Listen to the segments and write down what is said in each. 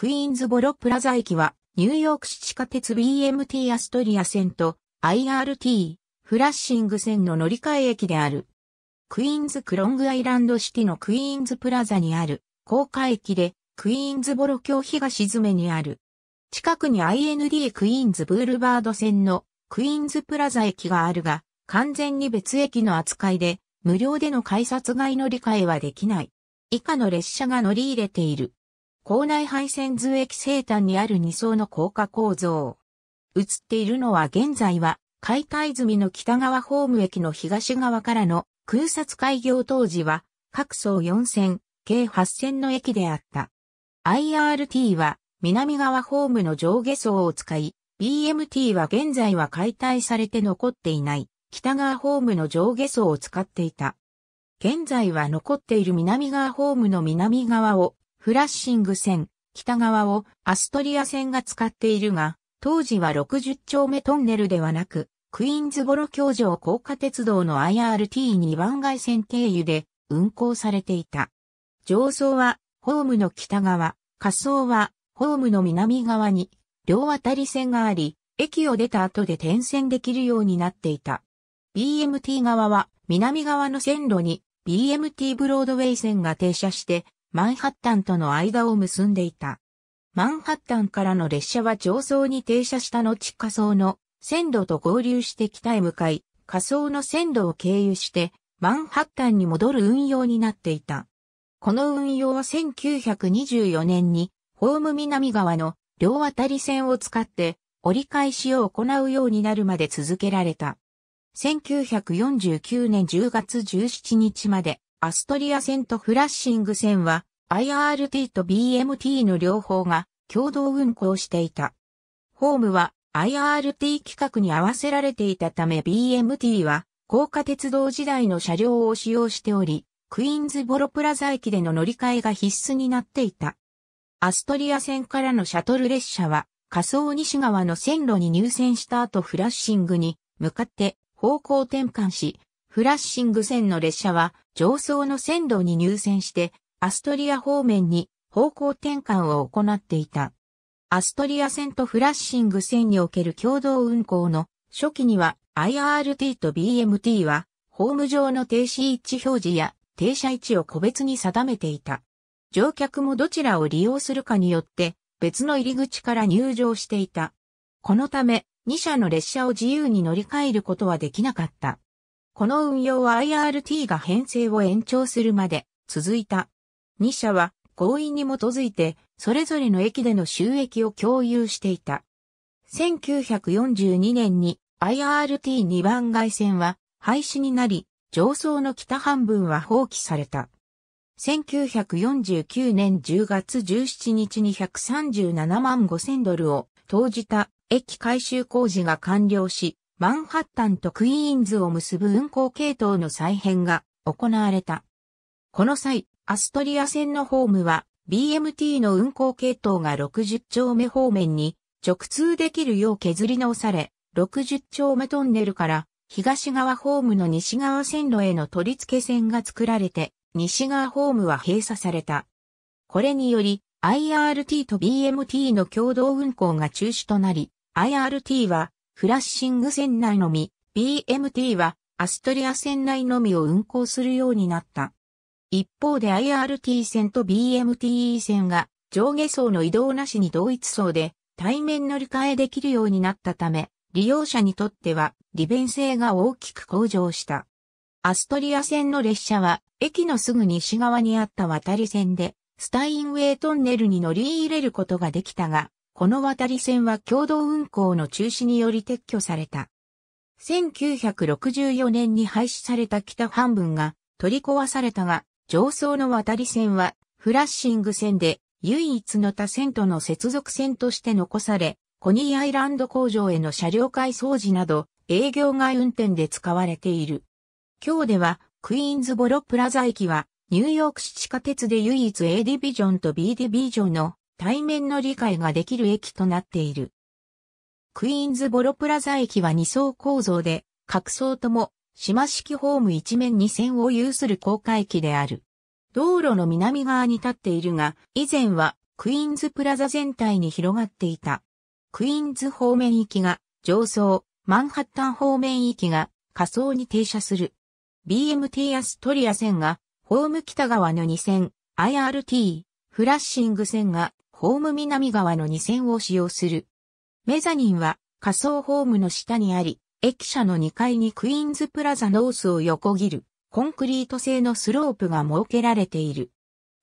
クイーンズボロプラザ駅は、ニューヨーク市地下鉄 BMT アストリア線と IRT、フラッシング線の乗り換え駅である。クイーンズクロングアイランドシティのクイーンズプラザにある、高架駅で、クイーンズボロ橋東詰めにある。近くに IND クイーンズブールバード線のクイーンズプラザ駅があるが、完全に別駅の扱いで、無料での改札外乗り換えはできない。以下の列車が乗り入れている。校内配線図駅西端にある2層の高架構造。映っているのは現在は解体済みの北側ホーム駅の東側からの空撮開業当時は各層4線、計8線の駅であった。IRT は南側ホームの上下層を使い、BMT は現在は解体されて残っていない北側ホームの上下層を使っていた。現在は残っている南側ホームの南側をフラッシング線、北側をアストリア線が使っているが、当時は60丁目トンネルではなく、クイーンズボロ教場高架鉄道の IRT2 番外線経由で運行されていた。上層はホームの北側、下層はホームの南側に両渡り線があり、駅を出た後で転線できるようになっていた。BMT 側は南側の線路に BMT ブロードウェイ線が停車してマンハッタンとの間を結んでいた。マンハッタンからの列車は上層に停車した後下層の線路と合流して北へ向かい、下層の線路を経由してマンハッタンに戻る運用になっていた。この運用は1924年にホーム南側の両渡り線を使って折り返しを行うようになるまで続けられた。1949年10月17日までアストリア線とフラッシング線は IRT と BMT の両方が共同運行していた。ホームは IRT 規格に合わせられていたため BMT は高架鉄道時代の車両を使用しており、クイーンズボロプラザ駅での乗り換えが必須になっていた。アストリア線からのシャトル列車は、仮想西側の線路に入線した後フラッシングに向かって方向転換し、フラッシング線の列車は上層の線路に入線して、アストリア方面に方向転換を行っていた。アストリア線とフラッシング線における共同運行の初期には IRT と BMT はホーム上の停止位置表示や停車位置を個別に定めていた。乗客もどちらを利用するかによって別の入り口から入場していた。このため2社の列車を自由に乗り換えることはできなかった。この運用は IRT が編成を延長するまで続いた。2社は合意に基づいて、それぞれの駅での収益を共有していた。1942年に IRT2 番街線は廃止になり、上層の北半分は放棄された。1949年10月17日に137万5千ドルを投じた駅改修工事が完了し、マンハッタンとクイーンズを結ぶ運行系統の再編が行われた。この際、アストリア線のホームは BMT の運行系統が60丁目方面に直通できるよう削り直され、60丁目トンネルから東側ホームの西側線路への取り付け線が作られて、西側ホームは閉鎖された。これにより、IRT と BMT の共同運行が中止となり、IRT はフラッシング船内のみ、BMT はアストリア船内のみを運航するようになった。一方で IRT 船と BMTE 船が上下層の移動なしに同一層で対面乗り換えできるようになったため、利用者にとっては利便性が大きく向上した。アストリア線の列車は駅のすぐ西側にあった渡り線でスタインウェイトンネルに乗り入れることができたが、この渡り線は共同運行の中止により撤去された。1964年に廃止された北半分が取り壊されたが、上層の渡り線はフラッシング線で唯一の他線との接続線として残され、コニーアイランド工場への車両改装時など営業外運転で使われている。今日ではクイーンズボロプラザ駅はニューヨーク市地下鉄で唯一 A ディビジョンと B ディビジョンの対面の理解ができる駅となっている。クイーンズボロプラザ駅は2層構造で、各層とも島式ホーム一面2線を有する高架駅である。道路の南側に立っているが、以前はクイーンズプラザ全体に広がっていた。クイーンズ方面行きが上層、マンハッタン方面行きが下層に停車する。BMT アストリア線がホーム北側の2線、IRT、フラッシング線がホーム南側の2線を使用する。メザニンは仮想ホームの下にあり、駅舎の2階にクイーンズプラザノースを横切るコンクリート製のスロープが設けられている。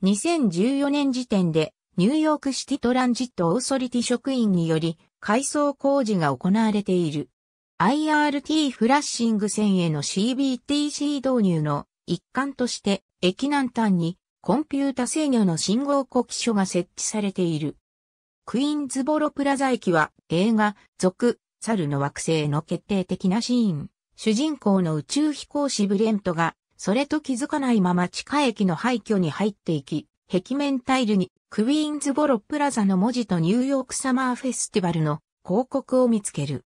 2014年時点でニューヨークシティトランジットオーソリティ職員により改装工事が行われている。IRT フラッシング線への CBTC 導入の一環として駅南端にコンピュータ制御の信号呼気書が設置されている。クイーンズボロプラザ駅は映画、続、猿の惑星の決定的なシーン。主人公の宇宙飛行士ブレントが、それと気づかないまま地下駅の廃墟に入っていき、壁面タイルにクイーンズボロプラザの文字とニューヨークサマーフェスティバルの広告を見つける。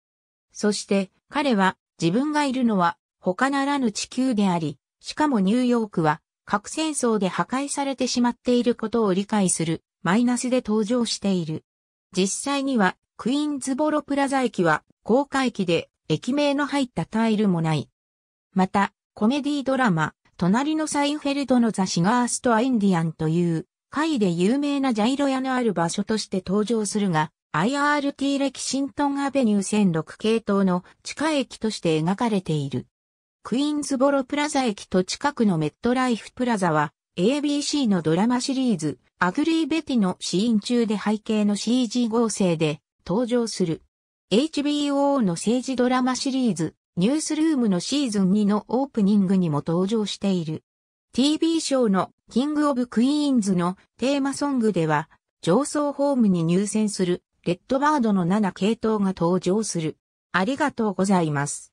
そして彼は自分がいるのは他ならぬ地球であり、しかもニューヨークは核戦争で破壊されてしまっていることを理解するマイナスで登場している。実際にはクイーンズボロプラザ駅は公開機で駅名の入ったタイルもない。また、コメディドラマ、隣のサインフェルドのザ・シガースト・ア・インディアンという、会で有名なジャイロ屋のある場所として登場するが、IRT レキシントンアベニュー1006系統の地下駅として描かれている。クイーンズボロプラザ駅と近くのメットライフプラザは ABC のドラマシリーズアグリーベティのシーン中で背景の CG 合成で登場する。HBO の政治ドラマシリーズニュースルームのシーズン2のオープニングにも登場している。TV ショーのキングオブクイーンズのテーマソングでは上層ホームに入選するレッドバードの7系統が登場する。ありがとうございます。